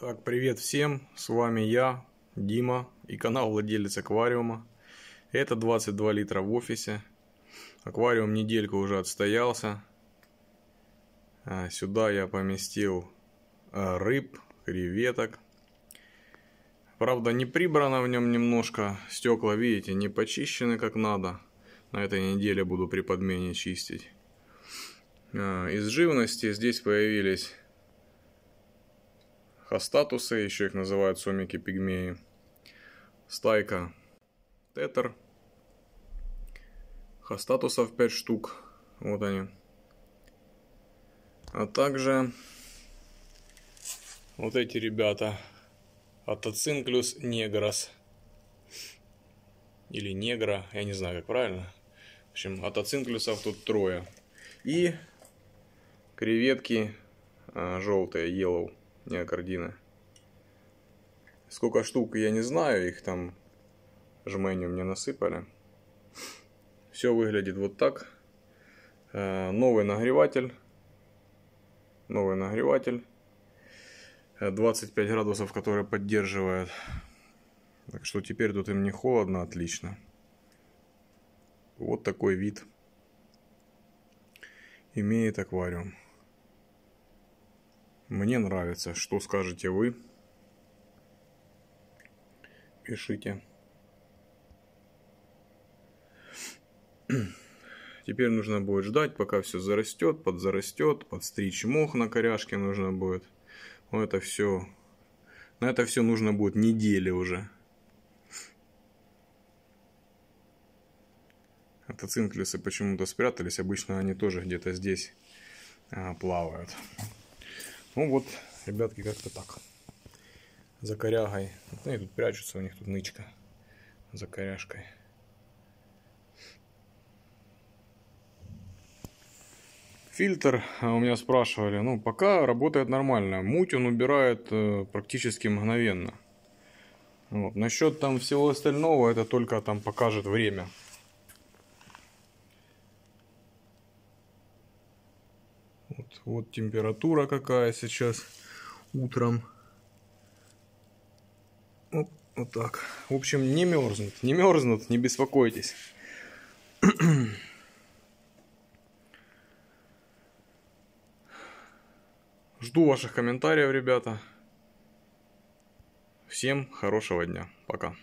Так, привет всем, с вами я, Дима и канал Владелец Аквариума. Это 22 литра в офисе. Аквариум недельку уже отстоялся. А, сюда я поместил а, рыб, креветок. Правда, не прибрано в нем немножко. Стекла, видите, не почищены как надо. На этой неделе буду при подмене чистить. А, из живности здесь появились хастатусы, еще их называют сомики-пигмеи, стайка тетер, хастатусов 5 штук, вот они. А также вот эти ребята, Атоцинклюс негрос, или негра, я не знаю, как правильно. В общем, атоцинклюсов тут трое. И креветки а, желтые, yellow неокардины. Э, Сколько штук, я не знаю, их там жменю мне насыпали. Все выглядит вот так. Э, новый нагреватель. Новый нагреватель. 25 э, градусов, который поддерживает. Так что теперь тут им не холодно, отлично. Вот такой вид имеет аквариум. Мне нравится. Что скажете вы? Пишите. Теперь нужно будет ждать, пока все зарастет, подзарастет, подстричь мох на коряшке нужно будет. Вот это все, на это все нужно будет недели уже. Это цинклисы почему-то спрятались, обычно они тоже где-то здесь а, плавают. Ну вот, ребятки, как-то так. За корягой. Вот ну, они тут прячутся, у них тут нычка за коряжкой. Фильтр а, у меня спрашивали, ну пока работает нормально, муть он убирает э, практически мгновенно. Вот. Насчет там всего остального, это только там покажет время. Вот, вот температура какая сейчас утром. Вот, вот так. В общем, не мерзнут. Не мерзнут, не беспокойтесь. Жду ваших комментариев, ребята. Всем хорошего дня. Пока.